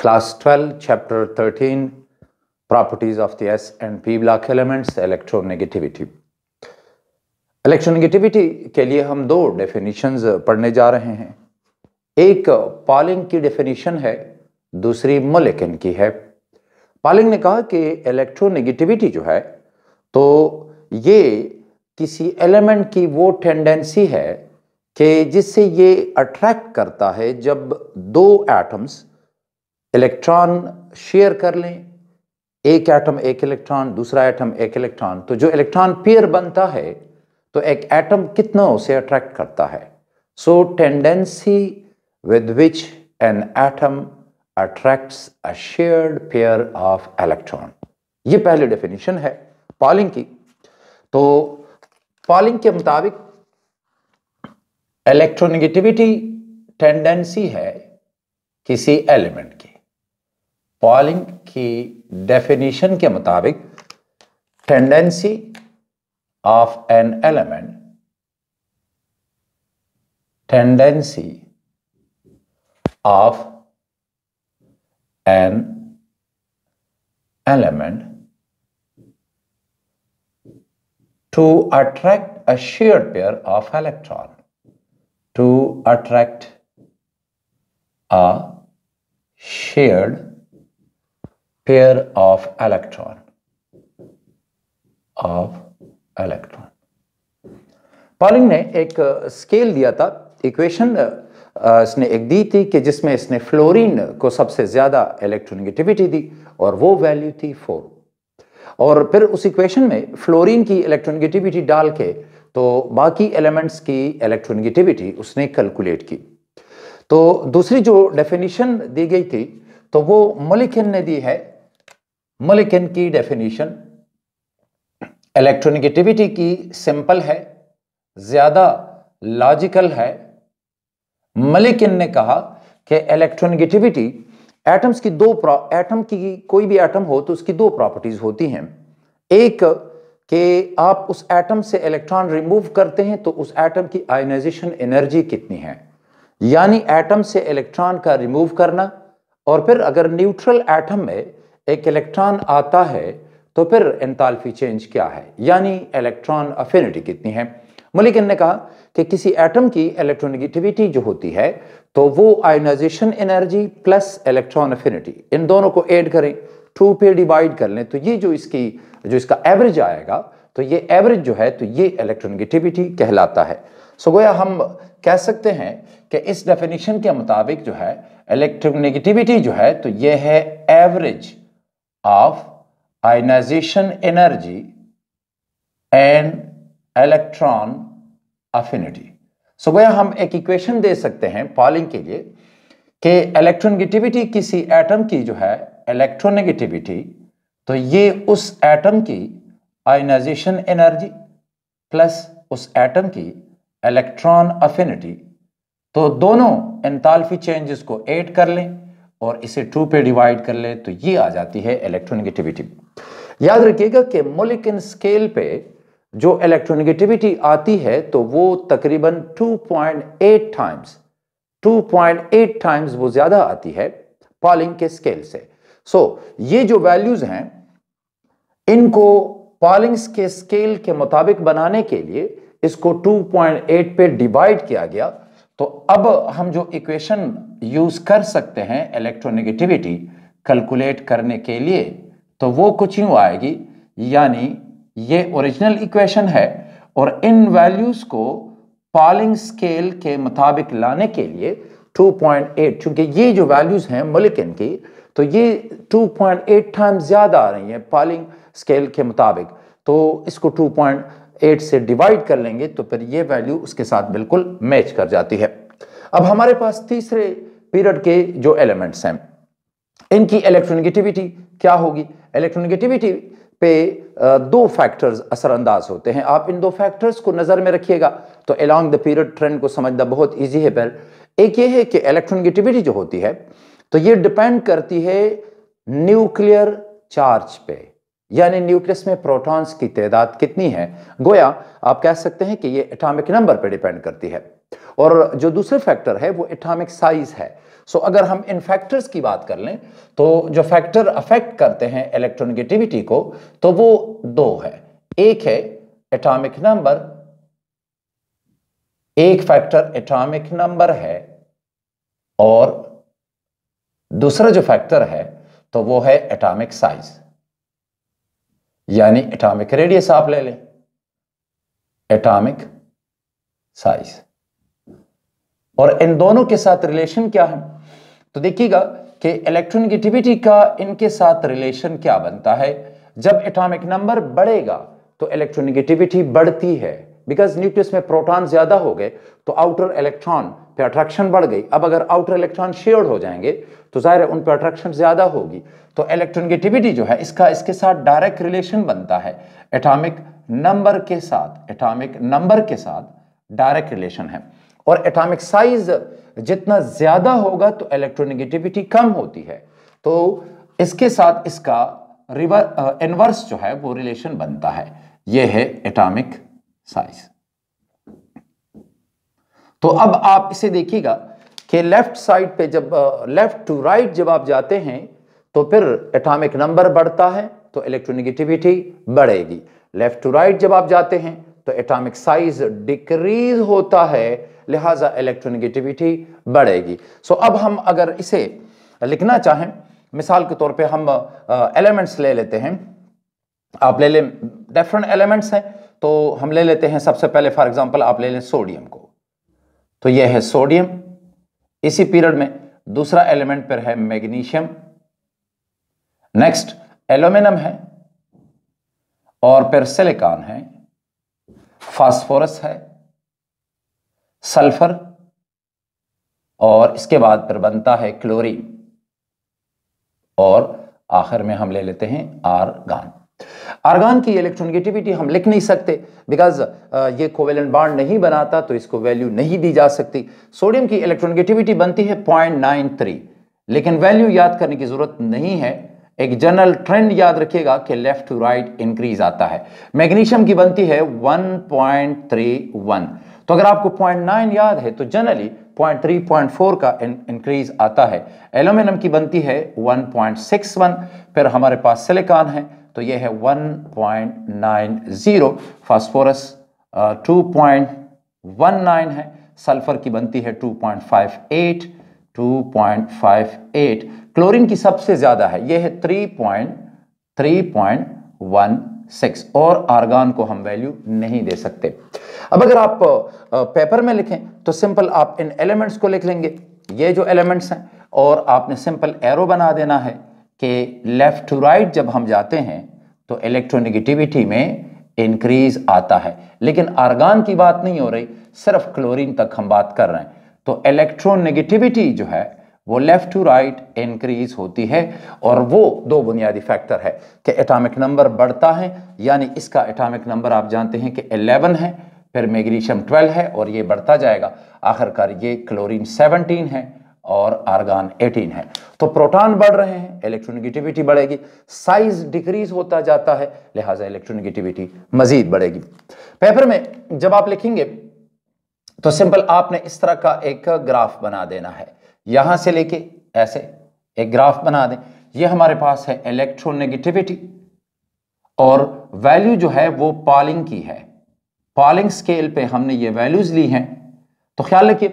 Class 12, Chapter 13, Properties of the S and P block Elements, Electronegativity. Electronegativity के लिए हम दो डेफिनेशंस पढ़ने जा रहे हैं एक पॉलिंग की डेफिनेशन है दूसरी मोलेकिन की है पॉलिंग ने कहा कि इलेक्ट्रोनेगेटिविटी जो है तो ये किसी एलिमेंट की वो टेंडेंसी है कि जिससे ये अट्रैक्ट करता है जब दो एटम्स इलेक्ट्रॉन शेयर कर लें एक एटम एक इलेक्ट्रॉन दूसरा एटम एक इलेक्ट्रॉन तो जो इलेक्ट्रॉन पेयर बनता है तो एक एटम कितना उसे अट्रैक्ट करता है so tendency with which an atom attracts a shared pair of electron ये पहली डेफिनेशन है पॉलिंग की तो पॉलिंग के मुताबिक इलेक्ट्रोनेगेटिविटी टेंडेंसी है किसी एलिमेंट की पॉलिंग की डेफिनेशन के मुताबिक tendency of an element tendency of an element to attract a share pair of electron to attract a shared pair of electron of electron Pauling ने एक स्केल uh, दिया था इक्वेशन uh, uh, इसने एक दी थी कि जिसमें इसने फ्लोरीन को सबसे ज्यादा इलेक्ट्रोनेगेटिविटी दी और वो वैल्यू थी फोर और फिर उस इक्वेशन में फ्लोरीन की इलेक्ट्रोनेगेटिविटी डाल के तो बाकी एलिमेंट्स की इलेक्ट्रोनेगेटिविटी उसने कैलकुलेट की तो दूसरी जो डेफिनेशन दी गई थी तो वो मलिकिन ने दी है मलिकन की डेफिनेशन इलेक्ट्रोनिगेटिविटी की सिंपल है ज़्यादा लॉजिकल है मलिकिन ने कहा कि इलेक्ट्रोनिगेटिविटी एटम्स की दो एटम की कोई भी एटम हो तो उसकी दो प्रॉपर्टीज होती हैं एक कि आप उस एटम से इलेक्ट्रॉन रिमूव करते हैं तो उस एटम की आयनाइजेशन एनर्जी कितनी है यानी एटम से इलेक्ट्रॉन का रिमूव करना और फिर अगर न्यूट्रल एटम में एक इलेक्ट्रॉन आता है तो फिर एंथाल्पी चेंज क्या है यानी इलेक्ट्रॉन अफिनिटी कितनी है मलिकन ने कहा कि किसी एटम की इलेक्ट्रोनेगेटिविटी जो होती है तो वो ionization energy plus electron affinity इन दोनों को ऐड करें टू पे डिवाइड कर लें तो ये जो इसकी जो इसका एवरेज आएगा तो ये एवरेज जो है तो ये इलेक्ट्रोनेगेटिविटी कहलाता है सो गोया हम कह सकते हैं कि इस डेफिनेशन के मुताबिक जो है इलेक्ट्रोनेगेटिविटी जो है तो ये है average of ionization energy and electron affinity so so, हम एक इक्वेशन दे सकते हैं पॉलिंग के लिए कि इलेक्ट्रोनेगेटिविटी किसी एटम की जो है इलेक्ट्रोनेगेटिविटी तो ये उस एटम की आयनाइजेशन एनर्जी प्लस उस एटम की इलेक्ट्रॉन अफिनिटी तो दोनों एंथैल्पी चेंजेस को ऐड कर लें और इसे टू पे डिवाइड कर ले तो ये आ जाती है इलेक्ट्रोनिगेटिविटी याद रखिएगा कि मोलिकन स्केल पे जो इलेक्ट्रोनिगेटिविटी आती है तो वो तकरीबन 2.8 टाइम्स 2.8 टाइम्स वो ज्यादा आती है पॉलिंग के स्केल से सो so, ये जो वैल्यूज हैं इनको पॉलिंग्स के स्केल के मुताबिक बनाने के लिए इसको 2.8 पे डिवाइड किया गया तो अब हम जो इक्वेशन यूज़ कर सकते हैं इलेक्ट्रोनेगेटिविटी कैलकुलेट करने के लिए तो वो कुछ यूं आएगी यानी ये ओरिजिनल इक्वेशन है और इन वैल्यूज़ को पॉलिंग स्केल के मुताबिक लाने के लिए 2.8 क्योंकि ये जो वैल्यूज़ हैं मलिकन की तो ये 2.8 टाइम ज़्यादा आ रही है पॉलिंग स्केल के मुताबिक तो इसको 2.8 से डिवाइड कर लेंगे तो फिर ये वैल्यू उसके साथ बिल्कुल मैच कर जाती है अब हमारे पास तीसरे पीरियड के जो एलिमेंट्स हैं इनकी इलेक्ट्रोनिगेटिविटी क्या होगी इलेक्ट्रोनिगेटिविटी पे दो फैक्टर्स असरअंदाज होते हैं आप इन दो फैक्टर्स को नज़र में रखिएगा तो अलॉन्ग द पीरियड ट्रेंड को समझना बहुत ईजी है पर एक ये है कि इलेक्ट्रोनिगेटिविटी जो होती है तो ये डिपेंड करती है न्यूक्लियर चार्ज पे यानी न्यूक्लियस में प्रोटॉन्स की तादाद कितनी है गोया आप कह सकते हैं कि ये एटॉमिक नंबर पे डिपेंड करती है और जो दूसरे फैक्टर है वो एटॉमिक साइज है सो अगर हम इन फैक्टर्स की बात कर लें तो जो फैक्टर अफेक्ट करते हैं इलेक्ट्रोनिगेटिविटी को तो वो दो है एक है एटॉमिक नंबर एक फैक्टर एटॉमिक नंबर है और दूसरा जो फैक्टर है तो वो है एटॉमिक साइज यानी एटॉमिक रेडियस आप ले लें एटॉमिक साइज और इन दोनों के साथ रिलेशन क्या है तो देखिएगा कि इलेक्ट्रोनिगेटिविटी का इनके साथ रिलेशन क्या बनता है जब एटॉमिक नंबर बढ़ेगा तो इलेक्ट्रोनिगेटिविटी बढ़ती है बिकॉज न्यूक्लियस में प्रोटॉन ज्यादा हो गए तो आउटर इलेक्ट्रॉन पे अट्रैक्शन बढ़ गई अब अगर आउटर इलेक्ट्रॉन शेयर हो जाएंगे तो जाहिर है उन पर अट्रैक्शन ज्यादा होगी तो इलेक्ट्रोनिगेटिविटी जो है इसका इसके साथ डायरेक्ट रिलेशन बनता है एटॉमिक नंबर के साथ एटॉमिक नंबर के साथ डायरेक्ट रिलेशन है और एटॉमिक साइज जितना ज्यादा होगा तो इलेक्ट्रोनेगेटिविटी कम होती है तो इसके साथ इसका रिवर इनवर्स uh, जो है वो रिलेशन बनता है ये है एटॉमिक साइज तो अब आप इसे देखिएगा कि लेफ्ट साइड पे जब लेफ्ट टू राइट जब आप जाते हैं तो फिर एटॉमिक नंबर बढ़ता है तो इलेक्ट्रोनेगेटिविटी बढ़ेगी लेफ्ट टू राइट जब आप जाते हैं तो एटॉमिक साइज डिक्रीज होता है लिहाजा इलेक्ट्रोनिगेटिविटी बढ़ेगी सो अब हम अगर इसे लिखना चाहें मिसाल के तौर पे हम एलिमेंट्स ले लेते हैं आप ले लें डिफरेंट एलिमेंट्स हैं तो हम ले लेते हैं सबसे पहले फॉर एग्जांपल आप ले लें सोडियम को तो यह है सोडियम इसी पीरियड में दूसरा एलिमेंट पर है मैग्नीशियम नेक्स्ट एल्यूमिनियम है और फिर सिलिकॉन है फास्फोरस है सल्फर और इसके बाद फिर बनता है क्लोरीन और आखिर में हम ले लेते हैं आर्गान आर्गान की इलेक्ट्रोनिगेटिविटी हम लिख नहीं सकते बिकॉज ये कोवेलेंट बाड नहीं बनाता तो इसको वैल्यू नहीं दी जा सकती सोडियम की इलेक्ट्रोनिगेटिविटी बनती है 0.93 लेकिन वैल्यू याद करने की जरूरत नहीं है एक जनरल ट्रेंड याद रखिएगा कि लेफ्ट टू राइट इंक्रीज आता है मैग्नीशियम की बनती है 1.31 तो अगर आपको 0.9 याद है तो जनरली 0.3 0.4 का इंक्रीज आता है एल्यूमिनियम की बनती है 1.61 फिर हमारे पास सिलिकॉन है तो ये है 1.90 फास्फोरस uh, 2.19 है सल्फर की बनती है टू 2.58 क्लोरीन की सबसे ज़्यादा है यह है 3.3.16 और आर्गान को हम वैल्यू नहीं दे सकते अब अगर आप पेपर में लिखें तो सिंपल आप इन एलिमेंट्स को लिख लेंगे ये जो एलिमेंट्स हैं और आपने सिंपल एरो बना देना है कि लेफ्ट टू राइट जब हम जाते हैं तो इलेक्ट्रोनिगेटिविटी में इंक्रीज आता है लेकिन आर्गान की बात नहीं हो रही सिर्फ क्लोरीन तक हम बात कर रहे हैं तो इलेक्ट्रोनेगेटिविटी जो है वो लेफ्ट टू राइट इंक्रीज होती है और वो दो बुनियादी फैक्टर है कि एटॉमिक नंबर बढ़ता है यानी इसका एटॉमिक नंबर आप जानते हैं कि 11 है फिर मैग्नीशियम 12 है और ये बढ़ता जाएगा आखिरकार ये क्लोरीन 17 है और आर्गान 18 है तो प्रोटॉन बढ़ रहे हैं इलेक्ट्रोनिगेटिविटी बढ़ेगी साइज डिक्रीज होता जाता है लिहाजा इलेक्ट्रोनिगेटिविटी मजीद बढ़ेगी पेपर में जब आप लिखेंगे तो सिंपल आपने इस तरह का एक ग्राफ बना देना है यहां से लेके ऐसे एक ग्राफ बना दें ये हमारे पास है इलेक्ट्रोनेगेटिविटी और वैल्यू जो है वो पॉलिंग की है पॉलिंग स्केल पे हमने ये वैल्यूज ली हैं तो ख्याल रखिए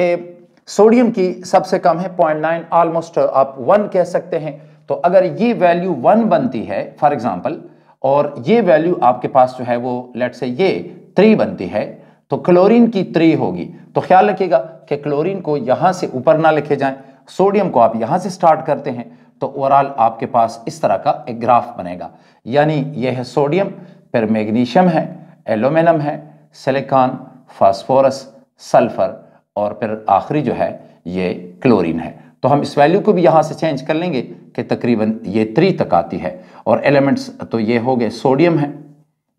कि सोडियम की सबसे कम है पॉइंट नाइन ऑलमोस्ट आप वन कह सकते हैं तो अगर ये वैल्यू वन बनती है फॉर एग्जाम्पल और ये वैल्यू आपके पास जो है वो लेट से ये थ्री बनती है तो क्लोरीन की त्री होगी तो ख्याल रखिएगा कि क्लोरीन को यहां से ऊपर ना लिखे जाए सोडियम को आप यहां से स्टार्ट करते हैं तो ओवरऑल आपके पास इस तरह का एक ग्राफ बनेगा यानी यह है सोडियम फिर मैग्नीशियम है एलोमिनियम है सिलिकॉन फास्फोरस सल्फर और फिर आखिरी जो है ये क्लोरीन है तो हम इस वैल्यू को भी यहां से चेंज कर लेंगे कि तकरीबन ये त्री तक आती है और एलिमेंट्स तो ये हो गए सोडियम है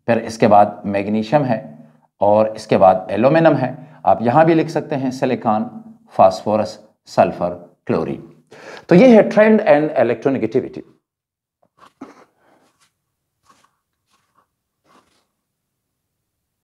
फिर इसके बाद मैग्नीशियम है और इसके बाद एलोमिनियम है आप यहां भी लिख सकते हैं सिलिकॉन फास्फोरस सल्फर क्लोरीन तो ये है ट्रेंड एंड इलेक्ट्रोनेगेटिविटी